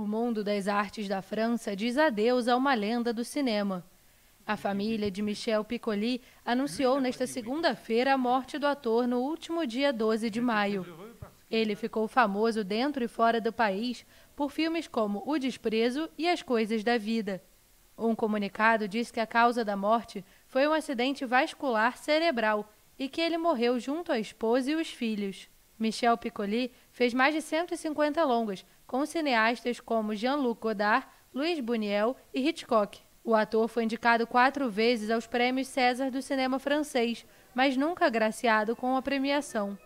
O mundo das artes da França diz adeus a uma lenda do cinema. A família de Michel Piccoli anunciou nesta segunda-feira a morte do ator no último dia 12 de maio. Ele ficou famoso dentro e fora do país por filmes como O Desprezo e As Coisas da Vida. Um comunicado diz que a causa da morte foi um acidente vascular cerebral e que ele morreu junto à esposa e os filhos. Michel Piccoli fez mais de 150 longas, com cineastas como Jean-Luc Godard, Luiz Buniel e Hitchcock. O ator foi indicado quatro vezes aos prêmios César do cinema francês, mas nunca agraciado com a premiação.